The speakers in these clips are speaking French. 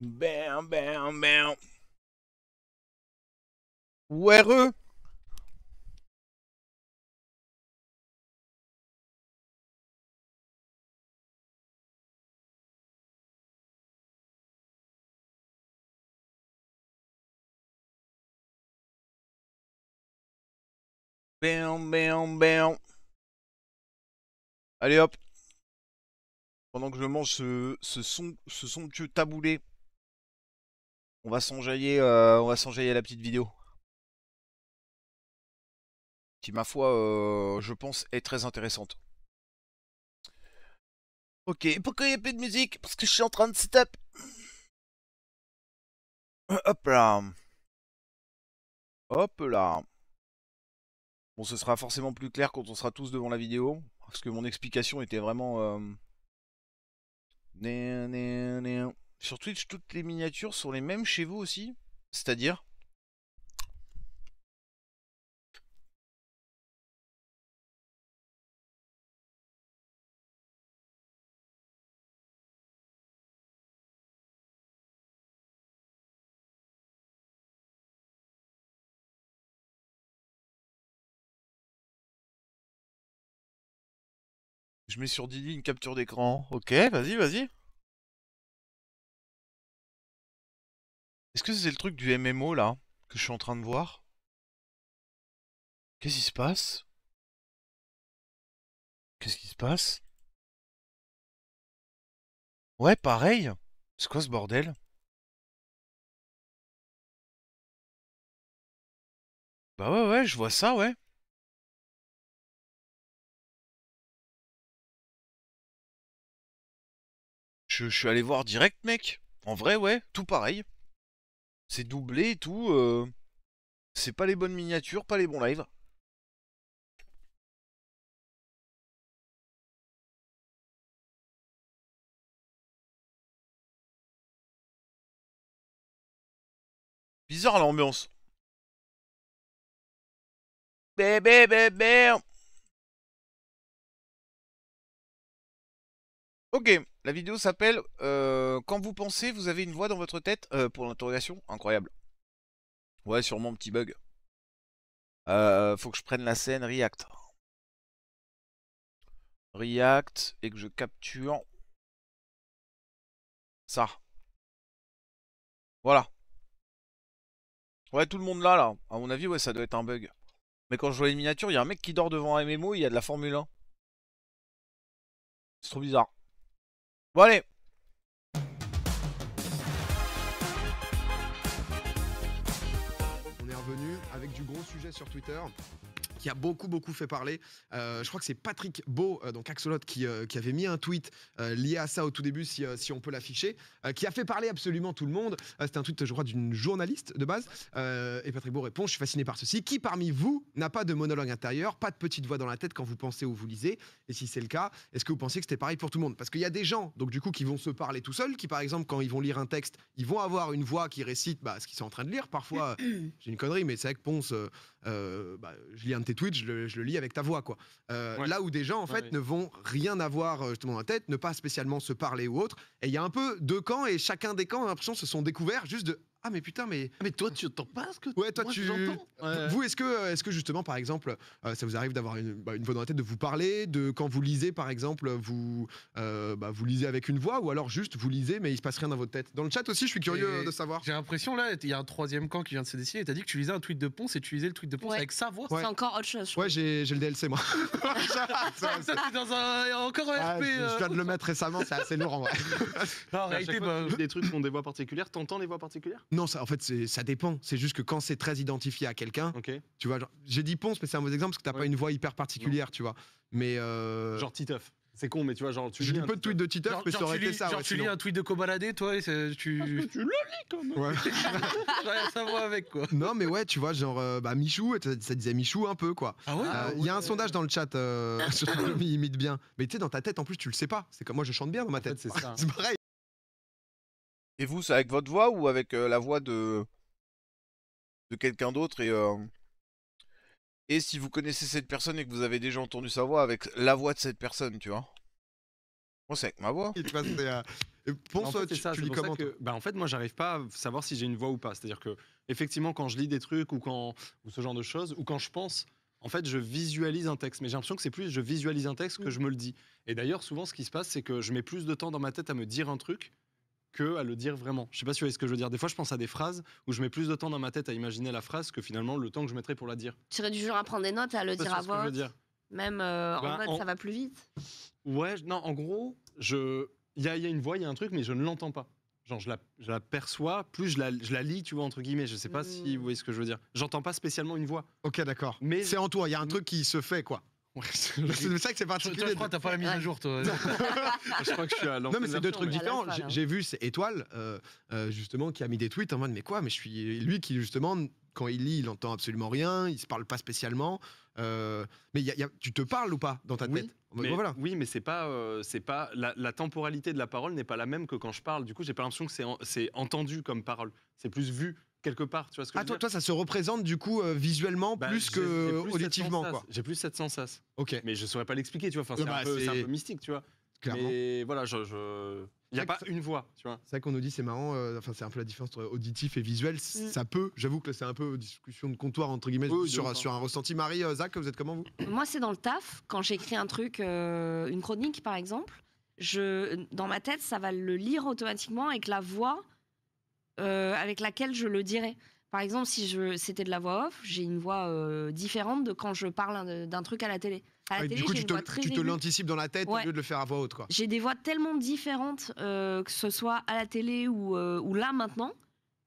Bam, bam, bam. est-ce Bam, bam, bam. Allez hop. Pendant que je mange ce, ce, son, ce somptueux taboulé on va s'enjailler, euh, on va à la petite vidéo. Qui, ma foi, euh, je pense, est très intéressante. Ok, pourquoi il n'y a plus de musique Parce que je suis en train de setup. Euh, hop là. Hop là. Bon, ce sera forcément plus clair quand on sera tous devant la vidéo. Parce que mon explication était vraiment... Sur Twitch, toutes les miniatures sont les mêmes chez vous aussi C'est-à-dire Je mets sur Didi une capture d'écran. Ok, vas-y, vas-y. c'est le truc du MMO là que je suis en train de voir Qu'est-ce qui se passe Qu'est-ce qui se passe Ouais, pareil. C'est quoi ce bordel Bah ouais, ouais, je vois ça, ouais. je suis allé voir direct, mec. En vrai, ouais, tout pareil. C'est doublé et tout. Euh, c'est pas les bonnes miniatures, pas les bons lives. Bizarre l'ambiance. Bébé, bébé. Ok. La vidéo s'appelle euh, Quand vous pensez, vous avez une voix dans votre tête euh, Pour l'interrogation, incroyable. Ouais, sûrement petit bug. Euh, faut que je prenne la scène React. React et que je capture ça. Voilà. Ouais, tout le monde là, là. À mon avis, ouais, ça doit être un bug. Mais quand je vois les miniatures, il y a un mec qui dort devant un MMO, il y a de la Formule 1. C'est trop bizarre allez On est revenu avec du gros sujet sur Twitter qui a beaucoup, beaucoup fait parler. Euh, je crois que c'est Patrick Beau, euh, donc Axolot, qui, euh, qui, avait mis un tweet lié à ça au tout début, si, si on peut l'afficher, qui a fait parler absolument tout le monde. C'était un tweet, je crois, d'une journaliste de base. et Patrick Beau répond Je suis fasciné par ceci. Qui parmi vous n'a pas de monologue intérieur, pas de petite voix dans la tête quand vous pensez ou vous lisez Et si c'est le cas, est-ce que vous pensez que c'était pareil pour tout le monde Parce qu'il y a des gens, donc du coup, qui vont se parler tout seuls, qui, par exemple, quand ils vont lire un texte, ils vont avoir une voix qui récite bah, ce qu'ils sont en train de lire. Parfois, j'ai une connerie, mais c'est vrai que Ponce, bah, je lis un tes tweets, je le, lis avec ta voix, quoi. Euh, là où des gens, en fait, ne vont rien avoir euh, justement la tête, ne pas spécialement se parler ou autre. Et il y a un peu deux camps et chacun des camps, j'ai l'impression, se sont découverts juste de ah mais putain mais mais toi tu entends pas ce que ouais toi tu vous est-ce que est-ce que justement par exemple euh, ça vous arrive d'avoir une, bah, une voix dans la tête de vous parler de quand vous lisez par exemple vous euh, bah, vous lisez avec une voix ou alors juste vous lisez mais il se passe rien dans votre tête dans le chat aussi je suis curieux de savoir j'ai l'impression là il y a un troisième camp qui vient de se décider t'as dit que tu lisais un tweet de Ponce et tu lisais le tweet de Ponce avec sa voix c'est encore autre chose ouais j'ai le DLC moi ça, tu dans un encore un RP ah, je, viens de le euh. mettre récemment c'est assez lourd en vrai en réalité, bah, des trucs qui ont des voix particulières t'entends les voix particulières non, ça, en fait, ça dépend. C'est juste que quand c'est très identifié à quelqu'un, ok tu vois, j'ai dit Ponce, mais c'est un mauvais exemple parce que t'as ouais. pas une voix hyper particulière, tu vois. Mais euh, genre Titeuf. C'est con, mais tu vois, genre, tu. Je lis un peu de tweets de Titeuf, mais ça aurait été ça. tu lis un tweet de Kobalade, toi, et tu. le lis comme Ouais. rien avec, quoi. Non, mais ouais, tu vois, genre, euh, bah, Michou, ça disait Michou un peu, quoi. Ah, euh, ah Il y a un sondage dans le chat, euh, il imite bien. Mais tu sais, dans ta tête, en plus, tu le sais pas. C'est comme moi, je chante bien dans ma tête. c'est pareil. Et vous, c'est avec votre voix ou avec la voix de, de quelqu'un d'autre et, et si vous connaissez cette personne et que vous avez déjà entendu sa voix, avec la voix de cette personne, tu vois Moi, c'est avec ma voix. Et tu c'est en ça, tu, bah, en fait, moi, j'arrive pas à savoir si j'ai une voix ou pas. C'est-à-dire que, effectivement, quand je lis des trucs ou quand ou ce genre de choses, ou quand je pense, en fait, je visualise un texte. Mais j'ai l'impression que c'est plus je visualise un texte que mmh. je me le dis. Et d'ailleurs, souvent, ce qui se passe, c'est que je mets plus de temps dans ma tête à me dire un truc que à le dire vraiment. Je sais pas si vous voyez ce que je veux dire. Des fois, je pense à des phrases où je mets plus de temps dans ma tête à imaginer la phrase que finalement le temps que je mettrais pour la dire. Tu serais du jour à prendre des notes, à le dire à voix Même euh, en bah, mode, ça va plus vite. Ouais, non, en gros, je, il y a, une voix, il y a un truc, mais je ne l'entends pas. Genre, je la, perçois, plus je la, lis, tu vois, entre guillemets. Je sais pas si hmm. vous voyez ce que je veux dire. J'entends pas spécialement une voix. Ok, d'accord. Mais c'est en toi, il y a un mm. truc qui se fait, quoi c'est ça que c'est particulier. je crois que t'as pas la mise à jour, toi. je crois que je suis à Non, mais c'est deux trucs différents. J'ai hein. vu Étoile, euh, euh, justement, qui a mis des tweets en mode mais quoi, mais je suis lui qui justement quand il lit, il entend absolument rien, il se parle pas spécialement. Euh, mais tu te parles ou pas dans ta tête voilà. Oui, mais c'est pas, euh, c'est pas la, temporalité de la parole n'est pas la même que quand je parle. Du coup, j'ai pas l'impression que c'est, entendu comme parole. C'est plus vu quelque part. Tu vois ce que ah, je veux toi, toi, ça se représente du coup euh, visuellement bah, plus que quoi. J'ai plus cette sensation. Ok, Mais je saurais pas l'expliquer, tu vois. Euh, bah, c'est un, peu- mystique, tu vois. clairement. Mais voilà, je. Il n'y a pas une voix, tu vois. C'est vrai qu'on nous dit c'est marrant, euh, enfin c'est un peu la différence entre auditif et visuel, mm. ça peut, j'avoue que c'est un peu discussion de comptoir entre guillemets sur, hein. sur un ressenti. Marie, Zach, vous êtes comment vous Moi, c'est dans le taf. Quand j'écris un truc, une chronique par exemple, je, dans ma tête, ça va le lire automatiquement que la voix euh, avec laquelle je le dirais. Par exemple, si je c'était de la voix off, j'ai une voix euh, différente de quand je parle d'un truc à la télé. du coup, tu te, tu l'anticipes dans la tête au lieu de le faire à voix haute. J'ai des voix tellement différentes, euh, que ce soit à la télé ou, ou là maintenant,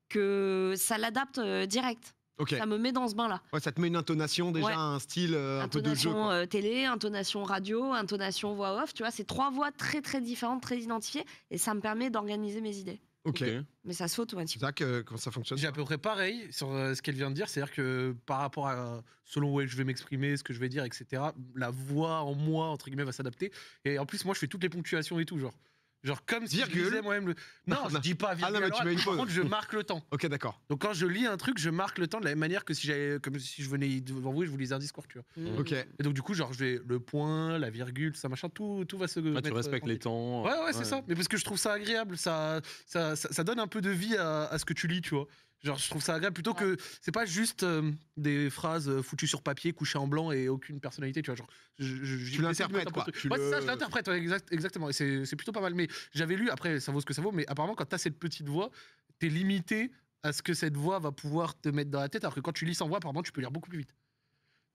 que ça l'adapte direct. Ça me met dans ce bain-là. ça te met une intonation déjà, un style un peu de jeu. Intonation télé, intonation radio, intonation voix off. Tu vois, c'est trois voix très très différentes, très identifiées, et ça me permet d'organiser mes idées. Ok. Mais ça saute automatiquement. Zach, euh, comment ça fonctionne J'ai à peu près pareil sur euh, ce qu'elle vient de dire, c'est-à-dire que par rapport à selon où je vais m'exprimer, ce que je vais dire, etc., la voix en moi, entre guillemets, va s'adapter. Et en plus, moi, je fais toutes les ponctuations et tout, genre. Genre comme si virgule. je moi-même le... Non, je dis pas virgule. Ah non, tu mets une Par contre, je marque le temps. ok, d'accord. Donc quand je lis un truc, je marque le temps de la même manière que si j'avais comme si je venais devant vous et je vous lisais un discours, tu vois. Mm. OK. Et donc du coup, genre je vais le point, la virgule, ça machin, tout tout va se ah, tu euh, respectes les temps. Ouais ouais, c'est ça. Mais parce que je trouve ça agréable, ça ça, ça ça, donne un peu de vie à, à ce que tu lis, tu vois. Genre, je trouve ça agréable plutôt que c'est pas juste euh, des phrases euh, foutues sur papier, couchées en blanc et aucune personnalité, tu vois. Genre, je, je, tu l'interprètes, quoi. Tu ça, je l'interprète, exactement. Et c'est plutôt pas mal. Mais j'avais lu, après, ça vaut ce que ça vaut, mais apparemment, quand t'as cette petite voix, t'es limité à ce que cette voix va pouvoir te mettre dans la tête, alors que quand tu lis sans voix, apparemment, tu peux lire beaucoup plus vite.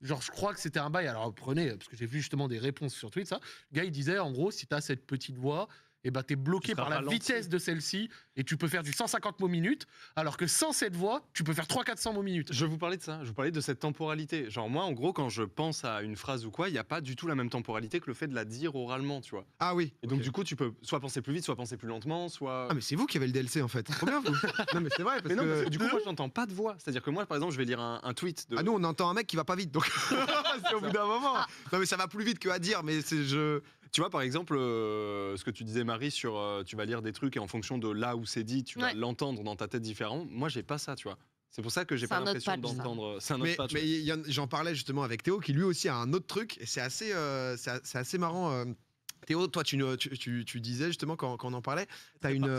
Genre, je crois que c'était un bail. Alors, prenez, parce que j'ai vu justement des réponses sur Twitter, ça. Le gars, il disait, en gros, si t'as cette petite voix, et eh ben, tu es bloqué par la vitesse de celle-ci et tu peux faire du 150 mots minutes, alors que sans cette voix, tu peux faire 300-400 mots minutes. Je vous parlais de ça, je vous parlais de cette temporalité. Genre, moi, en gros, quand je pense à une phrase ou quoi, il n'y a pas du tout la même temporalité que le fait de la dire oralement, tu vois. Ah oui. Et donc, du coup, tu peux soit penser plus vite, soit penser plus lentement, soit. Ah, mais c'est vous qui avez le DLC en fait. Trop non, mais c'est vrai, parce mais non, que... du coup, moi, n'entends pas de voix. C'est-à-dire que moi, par exemple, je vais lire un, tweet de. Ah, nous, on entend un mec qui va pas vite, donc. c'est au bout d'un moment. Non, mais ça va plus vite que à dire, mais c'est je. Tu vois, par exemple, euh, ce que tu disais, Marie, sur euh, tu vas lire des trucs et en fonction de là où c'est dit, tu vas l'entendre dans ta tête différent. Moi, j'ai pas ça, tu vois. C'est pour ça que j'ai pas l'impression d'entendre. C'est Mais j'en parlais justement avec Théo, qui lui aussi a un autre truc. Et c'est assez, euh, c'est assez marrant. Théo, toi, tu, tu, tu, disais justement quand, quand on en parlait, tu as une.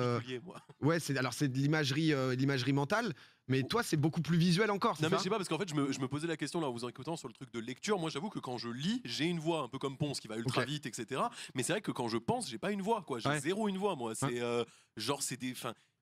Ouais, c'est alors c'est de l'imagerie, l'imagerie mentale. Mais toi, c'est beaucoup plus visuel encore. Non, mais je sais pas, parce qu'en fait, je me, posais la question là en vous écoutant sur le truc de lecture. Moi, j'avoue que quand je lis, j'ai une voix, un peu comme Ponce qui va ultra vite, etc. Mais c'est vrai que quand je pense, j'ai pas une voix, quoi. J'ai zéro une voix, moi. C'est euh, genre, c'est des.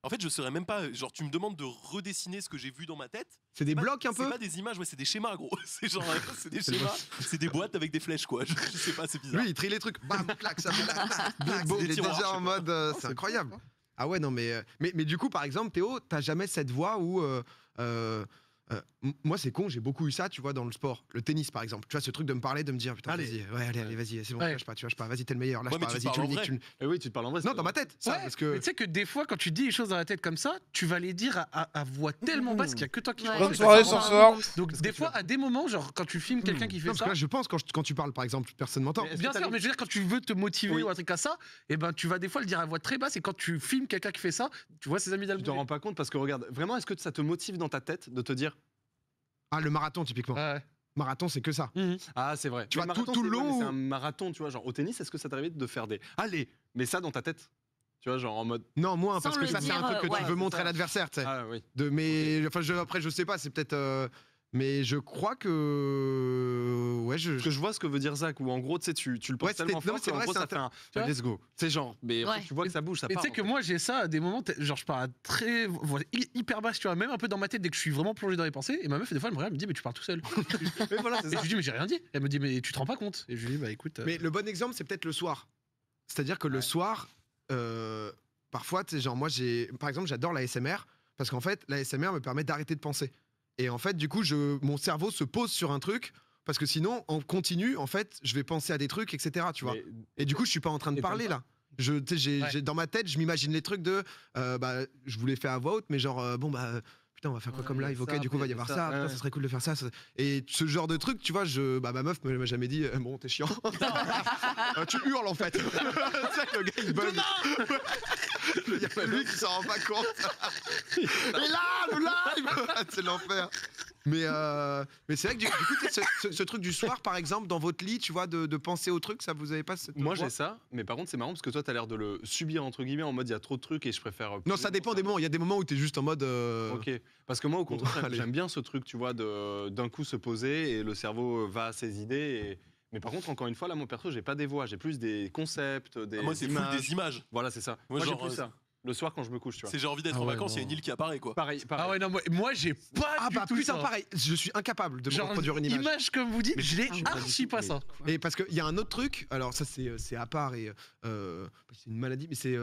en fait, je serais même pas. Genre, tu me demandes de redessiner ce que j'ai vu dans ma tête. C'est des blocs un peu. C'est pas des images, ouais, c'est des schémas, gros. C'est genre, c'est des schémas. C'est des boîtes avec des flèches, quoi. Je, sais pas, c'est bizarre. Lui, il trie les trucs. Bam, clac, ça fait. il est déjà en mode. Euh, oh, c'est incroyable. Hein. Ah ouais, non, mais, euh, mais, mais du coup, par exemple, Théo, t'as jamais cette voix où. Euh, euh, euh, moi, c'est con, j'ai beaucoup eu ça, tu vois, dans le sport. Le tennis, par exemple. Tu vois, ce truc de me parler, de me dire, putain, vas-y, ouais, allez, allez, vas-y, c'est bon, lâche pas, tu lâches pas, vas-y, t'es le meilleur, lâche pas, vas-y, tu, dis, tu... Eh oui, tu te parles en vrai. Non, dans ma tête, ça, parce que. tu sais que des fois, quand tu dis les choses dans la tête comme ça, tu vas les dire à, voix tellement basse qu'il y a que toi qui. Bonne soirée, Donc, des fois, à des moments, genre, quand tu filmes quelqu'un hmm. qui fait ça. je pense, quand, tu parles, par exemple, personne m'entend. Bien sûr, mais je veux dire, quand tu veux te motiver ou un truc comme ça, et eh ben, tu vas des fois le dire à voix très basse, et quand tu filmes quelqu'un qui fait ça, tu vois ses amis Tu te rends pas compte, parce que regarde, vraiment, est-ce que ça te motive dans ta tête de te dire, ah, le marathon, typiquement. Marathon, c'est que ça. Mhm. Ah, c'est vrai. Tu vois, tout, le long. C'est un marathon, tu vois. Genre, au tennis, est-ce que ça t'arrive de faire des. Allez, mais ça dans ta tête tu vois, genre en mode. Non, moins, parce que ça, c'est un truc que tu euh, veux montrer à l'adversaire, tu sais. Ah, oui. De, mais, enfin, après, je sais pas, c'est peut-être. Euh, mais je crois que. Ouais, je. que je vois ce que veut dire Zach, où en gros, tu sais, tu le penses ouais, tellement fort qu'en gros, ça fait un. let's go. C'est genre, mais tu vois que ça bouge, ça part. Tu sais que moi, j'ai ça à des moments, genre, je pars très. hyper basse, tu vois, même un peu dans ma tête dès que je suis vraiment plongé dans les pensées. Et ma meuf, des fois, elle me regarde, elle me dit, mais tu parles tout seul. mais voilà, et je lui dis, mais j'ai rien dit. Elle me dit, mais tu te rends pas compte. Et je lui dis, bah écoute. Euh, mais le bon exemple, c'est peut-être le soir. C'est-à-dire que le soir, euh, parfois, tu sais, genre, moi, j'ai. Par exemple, j'adore la SMR, parce qu'en fait, la SMR me permet d'arrêter de penser. Et en fait, du coup, je, mon cerveau se pose sur un truc parce que sinon, en continu, en fait, je vais penser à des trucs, etc. Tu vois. et du coup, je suis pas en train de parler là. Je, j'ai, dans ma tête, je m'imagine les trucs de, euh, bah, je voulais faire un à voix haute, mais genre, euh, bon bah, putain, on va faire quoi comme live Ok, du coup, il va y avoir ça. ça. ça serait cool de faire ça, Et ce genre de truc, tu vois, je, bah, ma meuf m'a jamais dit, euh, bon, t'es chiant. Euh, tu hurles en fait. le gars, il bug. Il y a lui qui s'en rend pas compte. là, le live C'est l'enfer. Mais, euh, mais c'est vrai que du, coup, ce, truc du soir, par exemple, dans votre lit, tu vois, de, penser au truc, ça vous avez pas cette. Moi, j'ai ça, mais par contre, c'est marrant parce que toi, t'as l'air de le subir, entre guillemets, en mode il y a trop de trucs et je préfère. Euh, non, ça dépend des moments. Il y a des moments où t'es juste en mode. Euh, ok. Parce que moi, au contraire, j'aime bien ce truc, tu vois, d'un coup se poser et le cerveau va à ses idées Mais par contre, encore une fois, là, mon perso, j'ai pas des voix, j'ai plus des concepts, des ah, images. des images. Voilà, c'est ça. moi j'ai plus ça le soir quand je me couche, tu vois. C'est j'ai envie d'être ah en vacances, il y a une île qui apparaît, quoi. Pareil, pareil. Ah ouais, non, moi, moi, j'ai pas Ah bah putain, ça. pareil, je suis incapable de me reproduire une image. comme vous dites, je l'ai archi pas ça. Et parce qu'il y a un autre truc, alors ça c'est euh, à part et euh, euh, c'est une maladie, mais c'est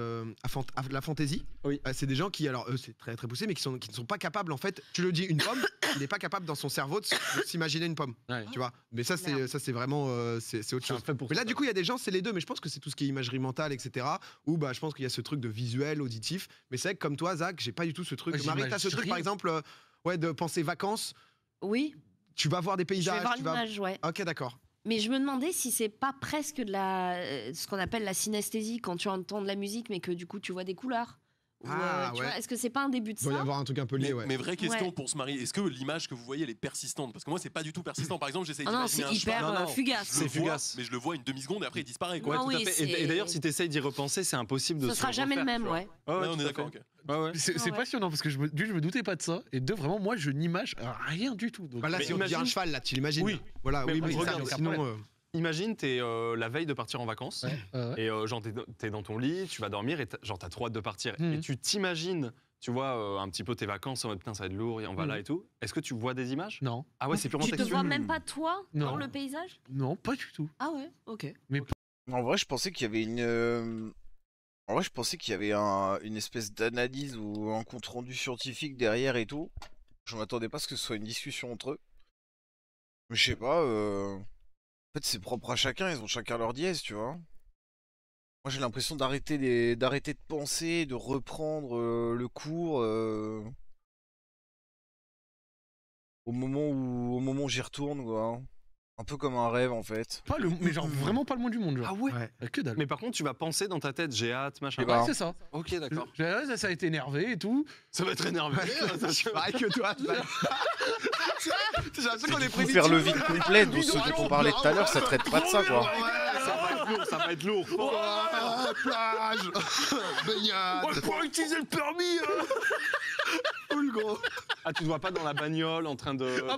la fantaisie. Oui. C'est des gens qui, alors eux c'est très très poussé, mais qui, sont, qui ne sont pas capables en fait, tu le dis une pomme, Il n'est pas capable dans son cerveau de s'imaginer une pomme. Tu vois Mais ça, c'est ça, c'est vraiment euh, c'est autre chose. mais là, du coup, il y a des gens, c'est les deux. Mais je pense que c'est tout ce qui est imagerie mentale, etc. Ou bah, je pense qu'il y a ce truc de visuel, auditif. Mais c'est vrai que comme toi, Zach, j'ai pas du tout ce truc. Marie, tu as ce truc, par exemple, euh, ouais, de penser vacances. Oui. Tu vas voir des paysages. Je vais voir tu vas... ouais. Ok, d'accord. Mais je me demandais si c'est pas presque de la, euh, ce qu'on appelle la synesthésie quand tu entends de la musique, mais que du coup tu vois des couleurs. Ah, Est-ce que c'est pas un début de Il y avoir un truc un peu lié, Mais, ouais. mais vraie question pour se marier, est-ce que l'image que vous voyez elle est persistante Parce que moi c'est pas du tout persistant. Par exemple, j'essaye ah non, c'est hyper euh, fugace. C'est fugace. Mais je le vois une demi seconde et après il disparaît. Quoi. Et- d'ailleurs, si tu essayes d'y repenser, c'est impossible de. Ce se sera jamais le même, ouais. on est d'accord. C'est ah passionnant parce que je je me doutais pas de ça et de vraiment, moi, je n'image rien du tout. Bah là, si on imagine- un cheval, là, tu l'imagines Oui. Voilà, Mais oui, regarde, sinon, Imagine, t'es es euh, la veille de partir en vacances, et euh, genre, t'es, dans ton lit, tu vas dormir, et genre, t'as trop hâte de partir. Et mhm. tu t'imagines, tu vois, euh, un petit peu tes vacances, en mode, putain, ça va être lourd, et on va là mhm. et tout. Est-ce que tu vois des images Non. Ah ouais, c'est purement Tu te vois mhm. même pas toi dans le paysage Non, pas du tout. Ah ouais, ok. Mais En vrai, je pensais qu'il y avait une. En vrai, je pensais qu'il y avait une espèce d'analyse ou un compte rendu scientifique derrière et tout. Je m'attendais pas à ce que ce soit une discussion entre eux. Je sais pas fait, c'est propre à chacun, ils ont chacun leur dièse, tu vois. Moi, j'ai l'impression d'arrêter de penser, de reprendre euh, le cours euh, au moment où, au moment j'y retourne, quoi. Hein. Un peu comme un rêve en fait. Pas le, mais genre vraiment pas le moins du monde. Genre. Ah ouais, euh, Que dalle. Mais par contre, tu vas penser dans ta tête, j'ai hâte, machin. Bah, ouais, c'est ça. Ok, d'accord. Ça, ça a été énervé et tout. Ça va être énervé. Pareil que toi. J'ai l'impression qu'on est prévu. faire le vide complet de ce dont on parlait tout à l'heure, ça traite pas de ça quoi. Ça va être lourd, ça va être lourd plage Baignade utiliser le permis hein. gros Ah, tu te vois pas dans la bagnole en train de. Ah,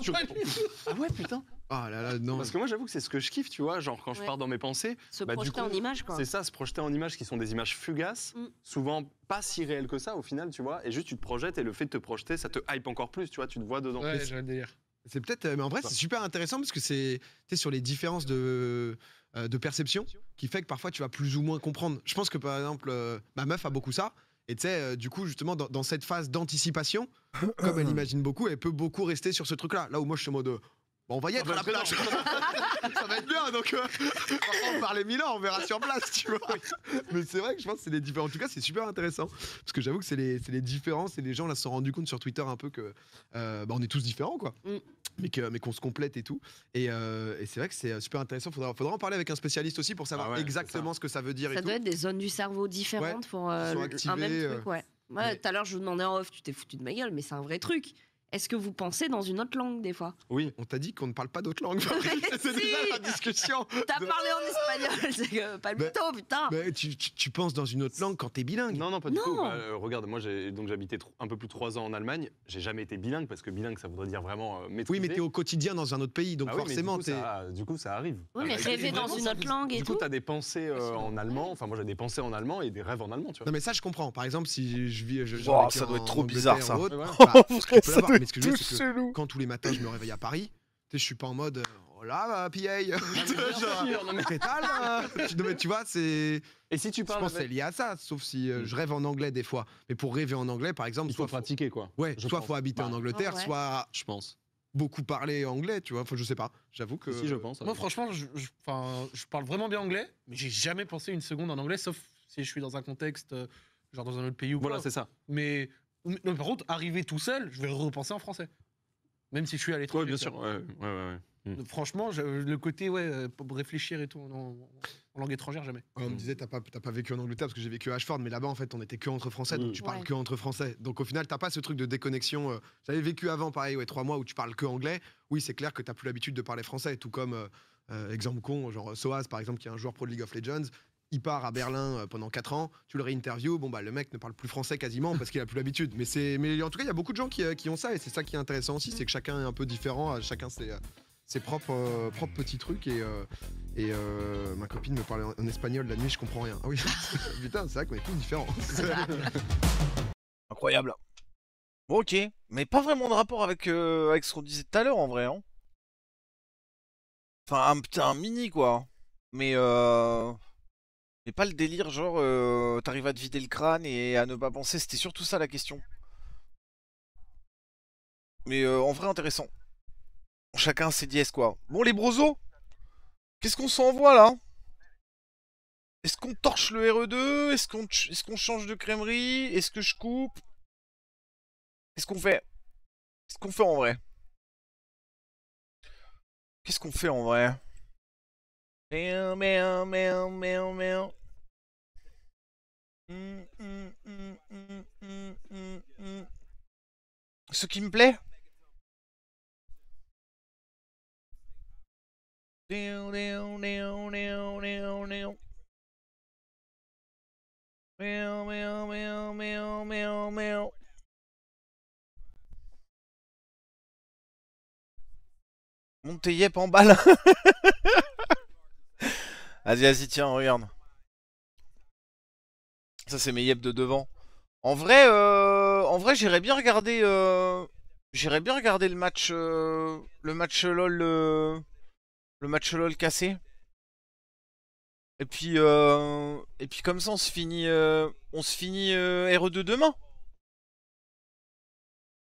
ah ouais, putain ah là là, non. Parce que moi, j'avoue que c'est ce que je kiffe, tu vois. Genre, quand je pars dans mes pensées. Se bah, projeter en images, quoi. C'est ça, se projeter en images qui sont des images fugaces, mm. souvent pas si réelles que ça au final, tu vois. Et juste, tu te projettes et le fait de te projeter, ça te hype encore plus, tu vois. Tu te vois dedans. Ouais, j'ai dire c'est peut-être, euh, mais en vrai, c'est super intéressant parce que c'est sur les différences euh, de, perception qui fait que parfois tu vas plus ou moins comprendre. Je pense que par exemple, euh, ma meuf a beaucoup ça. Et tu sais, du coup, justement, dans, dans cette phase d'anticipation, comme elle imagine beaucoup, elle peut beaucoup rester sur ce truc-là. Là où moi, je suis en mode, Bon, on va y ah être bah, la ça va être bien, donc euh, on va parler Milan, on verra sur place, tu vois. Mais c'est vrai que je pense que c'est les différences. En tout cas, c'est super intéressant parce que j'avoue que c'est les, les, différences et les gens là se sont rendus compte sur Twitter un peu que euh, bah, on est tous différents, quoi. Mm. Mais qu'on mais se complète et tout. Et, euh, et c'est vrai que c'est super intéressant. Faudra, faudra en parler avec un spécialiste aussi pour savoir ah exactement ce que ça veut dire. Ça doit être des zones du cerveau différentes pour un même truc, ouais. tout à l'heure, je vous demandais en off, tu t'es foutu de ma gueule, mais c'est un vrai truc. Est-ce que vous pensez dans une autre langue des fois Oui, on t'a dit qu'on ne parle pas d'autres langues. c'est déjà la discussion. T'as parlé en espagnol, c'est pas le mito, putain. tu, tu, penses dans une autre langue quand t'es bilingue Non, non, pas du tout. Bah, euh, regarde, moi j'ai donc j'habitais un peu plus de trois ans en Allemagne. J'ai jamais été bilingue parce que bilingue, ça voudrait dire vraiment euh, Oui, mais t'es au quotidien dans un autre pays, donc ah forcément. du, coup, ça, arrive. Oui, mais ah bah, rêver dans une autre langue et tout. Du coup, t'as des pensées euh, en allemand. Enfin, moi j'ai des pensées en allemand et des rêves en allemand, tu vois. Non, mais ça, je comprends. Par exemple, si je vis. Je, ça doit être trop bizarre ça. Bah, que c'est quand tous les matins je me réveille à Paris, je suis pas en mode oh là, PA, pétale. Hein. Tu vois, c'est. Et si tu parles. Je pense que c'est lié à ça, sauf si euh, je rêve en anglais des fois. Mais pour rêver en anglais, par exemple. Il soit faut pratiquer, quoi. Ouais, soit il faut habiter en Angleterre, soit, je pense, beaucoup parler anglais, tu vois. Enfin, je sais pas. J'avoue que. Si, je pense. Moi, franchement, je, je, parle vraiment bien anglais, mais j'ai jamais pensé une seconde en anglais, sauf si je suis dans un contexte. Euh, genre dans un autre pays ou quoi. Voilà, c'est ça. Mais par contre, arriver tout seul, je vais repenser en français. Même si je suis à l'étranger. bien sûr. Ouais, ouais, ouais, hmm. franchement, le côté, ouais, euh, réfléchir et tout, en, langue étrangère, jamais. on me hmm. disait, t'as pas, pas vécu en Angleterre parce que j'ai vécu à Ashford, mais là-bas, en fait, on était que entre français, donc hmm. tu parles que entre français. Donc, au final, t'as pas ce truc de déconnexion. Euh, j'avais vécu avant, pareil, ouais, trois mois où tu parles que anglais. Oui, c'est clair que t'as plus l'habitude de parler français, tout comme. Euh, exemple con, genre Soaz par exemple, qui est un joueur pro de League of Legends, il part à Berlin euh, pendant 4 ans, tu le réinterviews, bon bah le mec ne parle plus français quasiment parce qu'il a plus l'habitude. Mais c'est, mais en tout cas il y a beaucoup de gens qui, euh, ont ça et c'est ça qui est intéressant aussi, c'est que chacun est un peu différent, chacun ses, euh, ses propres, petits trucs et, ma copine me parlait en, espagnol la nuit, je comprends rien. Ah oui, putain c'est vrai qu'on est tous Incroyable. Bon ok, mais pas vraiment de rapport avec, avec ce qu'on disait tout à l'heure en vrai. Hein. Enfin un, petit mini quoi. Mais mais pas le délire genre euh, t'arrives à te vider le crâne et à ne pas penser, c'était surtout ça la question. Mais euh, en vrai intéressant. Chacun ses dièses quoi. Bon les brosos Qu'est-ce qu'on s'envoie là Est-ce qu'on torche le RE2 Est-ce qu'on change de crémerie Est-ce que je coupe Qu'est-ce qu'on fait Qu'est-ce qu'on fait en vrai Qu'est-ce qu'on fait en vrai Meow, meow, meow, meow, meow. Mm, mm, mm, Ce qui me plaît Down, en balle Vas-y, vas-y, tiens, regarde. Ça, c'est mes yep de devant. En vrai, euh, en vrai, j'irais bien regarder, euh, j'irais bien regarder le match, euh, le match lol, le match lol cassé. Et puis, et puis comme ça, on se finit, on se finit RE2 demain.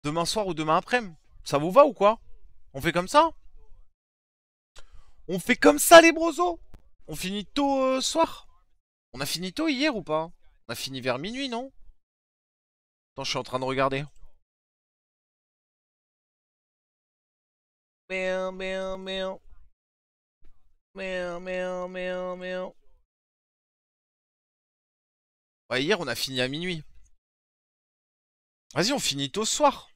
Demain soir ou demain après. Ça vous va ou quoi On fait comme ça On fait comme ça les brosos on finit tôt ce euh, soir On a fini tôt hier ou pas On a fini vers minuit, non Attends, je suis en train de regarder. Ouais, hier, on a fini à minuit. Vas-y, on finit tôt soir.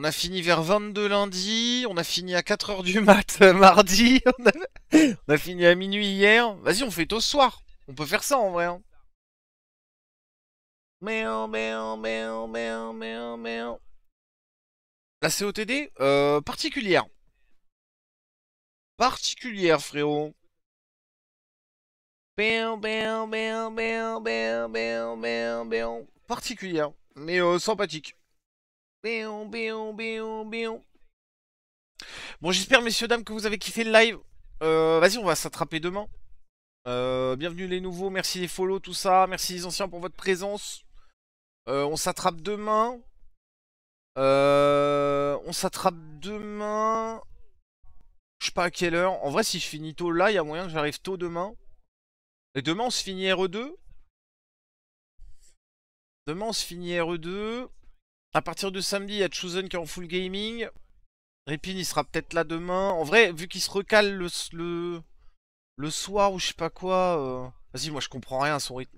On a fini vers 22 lundi, on a fini à 4h du mat euh, mardi, on a, fini à minuit hier. Vas-y, on fait tôt soir. On peut faire ça en vrai. Hein. La COTD euh, Particulière. Particulière, frérot. Particulière, mais euh, sympathique. Bon, j'espère, messieurs, dames, que vous avez kiffé le live. Euh, vas-y, on va s'attraper demain. Euh, bienvenue les nouveaux, merci les follow, tout ça. Merci les anciens pour votre présence. Euh, on s'attrape demain. on s'attrape demain. Je sais pas à quelle heure. En vrai, si je finis tôt là, il y a moyen que j'arrive tôt demain. Et demain, on se finit RE2. Demain, on se finit RE2. À partir de samedi, il y a Chosen qui est en full gaming. Ripin, il sera peut-être là demain. En vrai, vu qu'il se recale le, le, soir ou je sais pas quoi... Euh, vas-y, moi je comprends rien à son rythme.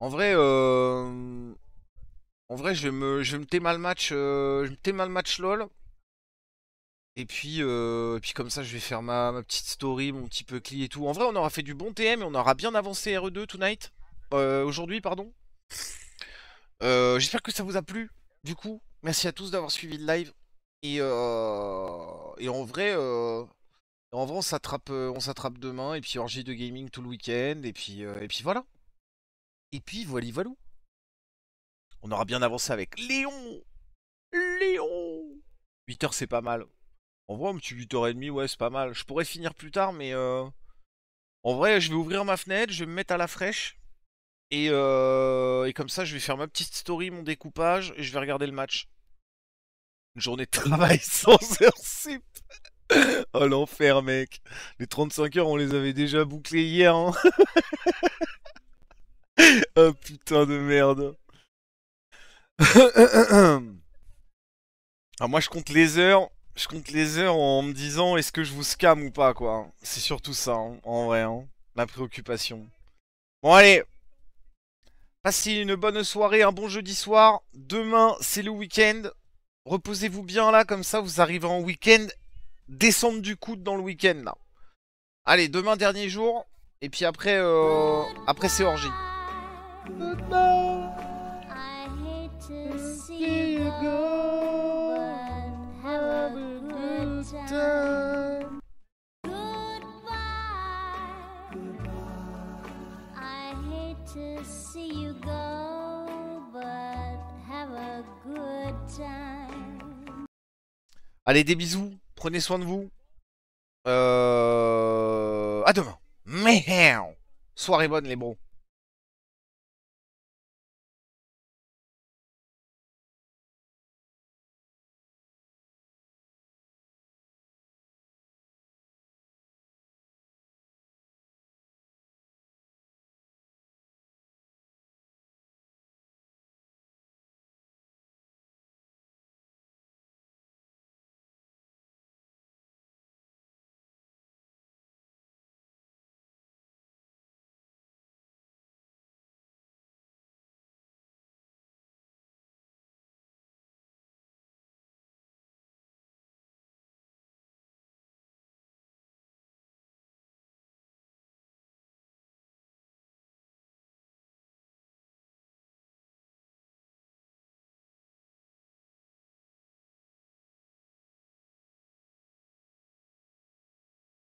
En vrai, euh, En vrai, je vais me, je vais me le match, euh, je match lol. Et puis, puis comme ça, je vais faire ma, ma petite story, mon petit peu cli et tout. En vrai, on aura fait du bon TM et on aura bien avancé RE2 tonight. Aujourd'hui, pardon. Euh, j'espère que ça vous a plu. Du coup, merci à tous d'avoir suivi le live. Et, euh, et en vrai, euh, en vrai, on s'attrape, demain et puis orgie de gaming tout le week-end et puis et puis voilà. Et puis voilà, voilà. On aura bien avancé avec Léon. Léon. 8 heures, c'est pas mal. En vrai, un petit 8h30, ouais, c'est pas mal. Je pourrais finir plus tard, mais en vrai, je vais ouvrir ma fenêtre, je vais me mettre à la fraîche. Et, euh, et, comme ça, je vais faire ma petite story, mon découpage, et je vais regarder le match. Une journée de travail sans heure Oh l'enfer, mec. Les 35 heures, on les avait déjà bouclées hier. Hein oh putain de merde. Alors ah, moi, je compte les heures. Je compte les heures en me disant est-ce que je vous scam ou pas, quoi. C'est surtout ça, hein, en vrai, hein, la préoccupation. Bon, allez, Passez une bonne soirée, un bon jeudi soir. Demain, c'est le week-end. Reposez-vous bien là, comme ça vous arriverez en week-end. Descendre du coude dans le week-end là. Allez, demain, dernier jour. Et puis après, euh, après c'est orgie. Allez, des bisous. Prenez soin de vous. Euh... À demain. Soirée bonne, les bros.